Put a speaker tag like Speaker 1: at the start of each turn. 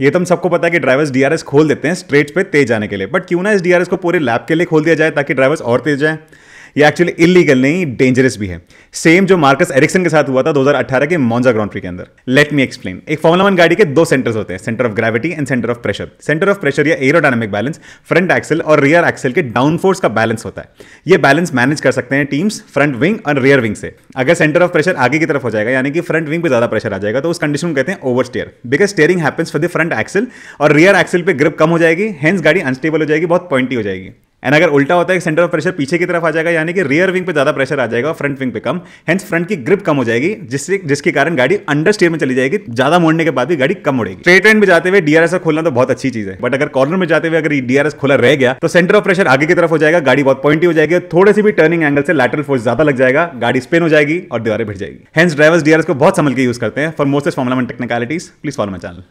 Speaker 1: ये तो हम सबको पता है कि ड्राइवर्स डीआरएस खोल देते हैं स्ट्रेट पे तेज जाने के लिए बट क्यों ना इस डीआरएस को पूरे लैब के लिए खोल दिया जाए ताकि ड्राइवर्स और तेज जाए ये एक्चुअली इलीगल नहीं डेंजरस भी है सेम जो मार्कस एरिक्सन के साथ हुआ था 2018 के मौजा ग्राउंड प्री के अंदर लेट मी एक्सप्लेन एक फॉर्मुला वन गाड़ी के दो सेंटर्स होते हैं centre of gravity and centre of pressure centre of pressure या एरोडायनामिक बैलेंस फ्रंट एक्सल और रियर एक्सल के डाउन फोर्स का बैलेंस होता है ये बैलेंस मैनेज कर सकते हैं टीम्स फ्रंट विंग और रियर विंग से अगर सेंटर ऑफ प्रेशर आगे की तरफ हो जाएगा यानी कि फ्रंट विंग पर ज्यादा प्रेशर आ जाएगा तो उस कंडीशन में कहते हैं oversteer because steering happens for the front axle और रियर एक्सल पर ग्रिप कम हो जाएगी हेंस गाड़ी अनस्टेबल हो जाएगी बहुत पॉइंटी हो जाएगी एंड अगर उल्टा होता है सेंटर ऑफ प्रेशर पीछे की तरफ आ जाएगा यानी कि रियर विंग पे ज़्यादा प्रेशर आ जाएगा फ्रंट विंग पे कम हेंस फ्रंट की ग्रिप कम हो जाएगी जिससे जिसके कारण गाड़ी अंडर स्टेयर में चली जाएगी ज़्यादा मोड़ने के बाद भी गाड़ी कम उड़ेगी स्ट्रेट लाइन में जाते हुए डीआरएस खोलना तो बहुत अच्छी चीज़ है बट अगर कॉर्नर में जाते हुए अगर डीआरएस खोला रह गया तो सेंटर ऑफ प्रेशर आगे की तरफ हो जाएगा गाड़ी बहुत पॉइंटी हो जाएगी थोड़े से भी टर्निंग एंगल से लैटरल फोर्स ज़्यादा लग जाएगा गाड़ी स्पेन हो जाएगी और दीवारें भिड़ जाएगी हेंस ड्राइवर्स डीआरएस को बहुत संभल के यूज करते हैं for most formula technicalities please follow my channel